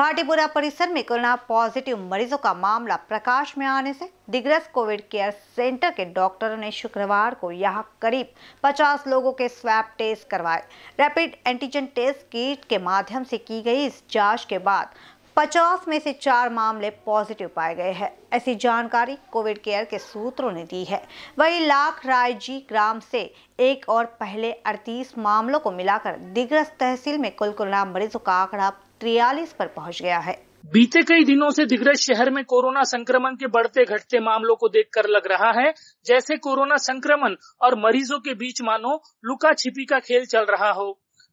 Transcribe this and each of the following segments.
भाटीपुरा परिसर में corona positive मरीजों का मामला प्रकाश में आने से दिग्रस कोविड केयर सेंटर के डॉक्टरों ने शुक्रवार को यहां करीब 50 लोगों के स्वैप टेस्ट करवाए रैपिड एंटीजन टेस्ट किट के माध्यम से की गई इस जांच के बाद 50 में से चार मामले पॉजिटिव पाए गए हैं ऐसी जानकारी कोविड केयर के सूत्रों ने दी है वही लाख राय जी ग्राम से एक और पहले अड़तीस मामलों को मिलाकर दिग्रस तहसील में कुल कोरोना मरीजों का आंकड़ा तिरालीस पर पहुंच गया है बीते कई दिनों से दिग्रज शहर में कोरोना संक्रमण के बढ़ते घटते मामलों को देखकर लग रहा है जैसे कोरोना संक्रमण और मरीजों के बीच मानो लुका छिपी का खेल चल रहा हो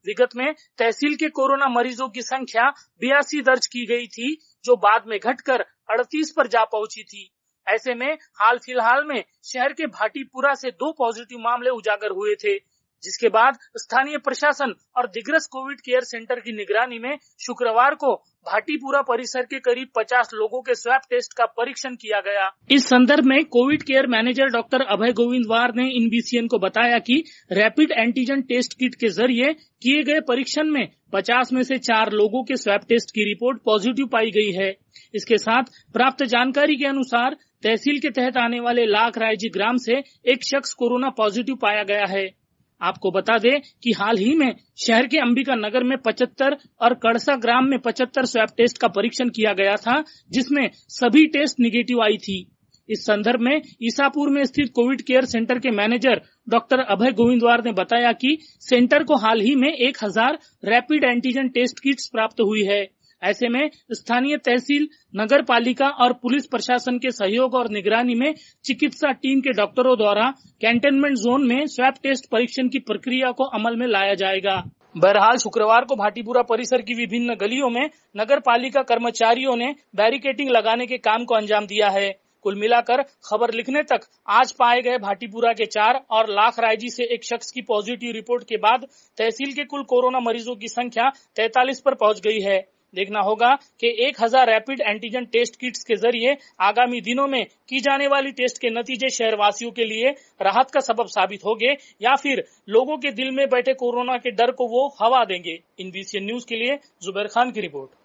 विगत में तहसील के कोरोना मरीजों की संख्या बयासी दर्ज की गई थी जो बाद में घटकर 38 पर जा पहुंची थी ऐसे में हाल फिलहाल में शहर के भाटीपुरा से दो पॉजिटिव मामले उजागर हुए थे जिसके बाद स्थानीय प्रशासन और दिग्रस कोविड केयर सेंटर की निगरानी में शुक्रवार को भाटीपुरा परिसर के करीब 50 लोगों के स्वैप टेस्ट का परीक्षण किया गया इस संदर्भ में COVID care manager doctor Abhay Govindwar ने इन बीसीएन को बताया कि रैपिड एंटीजन टेस्ट किट के जरिए किए गए परीक्षण में 50 में से चार लोगों के स्वैप टेस्ट की रिपोर्ट पॉजिटिव पाई गई है इसके साथ प्राप्त जानकारी के अनुसार तहसील के तहत आने वाले लाख रायजी ग्राम से एक शख्स कोरोना पॉजिटिव पाया गया है आपको बता दें कि हाल ही में शहर के अंबिका नगर में 75 और कड़सा ग्राम में 75 स्वैब टेस्ट का परीक्षण किया गया था जिसमें सभी टेस्ट निगेटिव आई थी इस संदर्भ में ईसापुर में स्थित कोविड केयर सेंटर के मैनेजर डॉक्टर अभय गोविंदवार ने बताया कि सेंटर को हाल ही में 1000 रैपिड एंटीजन टेस्ट किट्स प्राप्त हुई है ऐसे में स्थानीय तहसील नगर पालिका और पुलिस प्रशासन के सहयोग और निगरानी में चिकित्सा टीम के डॉक्टरों द्वारा कैंटेनमेंट जोन में स्वैप टेस्ट परीक्षण की प्रक्रिया को अमल में लाया जाएगा बहरहाल शुक्रवार को भाटीपुरा परिसर की विभिन्न गलियों में नगर पालिका कर्मचारियों ने बैरिकेटिंग लगाने के काम को अंजाम दिया है कुल मिलाकर खबर लिखने तक आज पाए गए भाटीपुरा के चार और लाख रायजी से एक शख्स की पॉजिटिव रिपोर्ट के बाद तहसील के कुल कोरोना मरीजों की संख्या 43 पर पहुंच गई है देखना होगा कि 1000 रैपिड एंटीजन टेस्ट किट्स के जरिए आगामी दिनों में की जाने वाली टेस्ट के नतीजे शहरवासियों के लिए राहत का सबब साबित होंगे या फिर लोगों के दिल में बैठे कोरोना के डर को वो हवा देंगे इन बीसीएन न्यूज के लिए जुबैर खान की रिपोर्ट